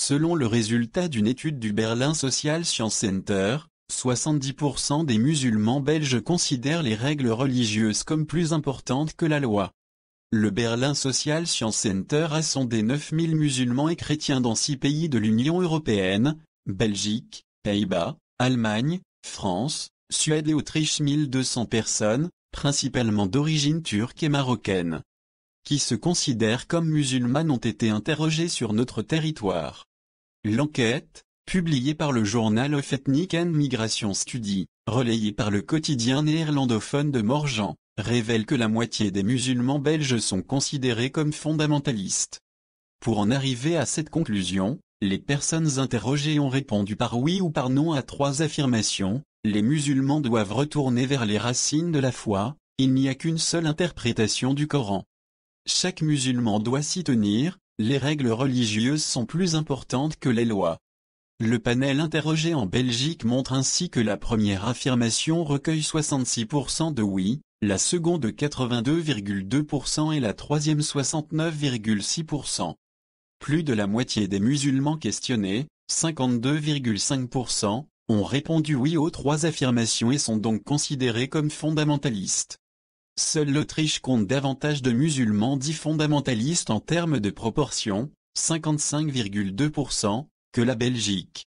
Selon le résultat d'une étude du Berlin Social Science Center, 70% des musulmans belges considèrent les règles religieuses comme plus importantes que la loi. Le Berlin Social Science Center a sondé 9000 musulmans et chrétiens dans six pays de l'Union européenne, Belgique, Pays-Bas, Allemagne, France, Suède et Autriche 1200 personnes, principalement d'origine turque et marocaine, qui se considèrent comme musulmanes ont été interrogées sur notre territoire. L'enquête, publiée par le journal of Ethnic and Migration Studies, relayée par le quotidien néerlandophone de Morgen, révèle que la moitié des musulmans belges sont considérés comme fondamentalistes. Pour en arriver à cette conclusion, les personnes interrogées ont répondu par oui ou par non à trois affirmations, les musulmans doivent retourner vers les racines de la foi, il n'y a qu'une seule interprétation du Coran. Chaque musulman doit s'y tenir, les règles religieuses sont plus importantes que les lois. Le panel interrogé en Belgique montre ainsi que la première affirmation recueille 66% de oui, la seconde 82,2% et la troisième 69,6%. Plus de la moitié des musulmans questionnés, 52,5%, ont répondu oui aux trois affirmations et sont donc considérés comme fondamentalistes. Seule l'Autriche compte davantage de musulmans dits fondamentalistes en termes de proportion, 55,2 que la Belgique.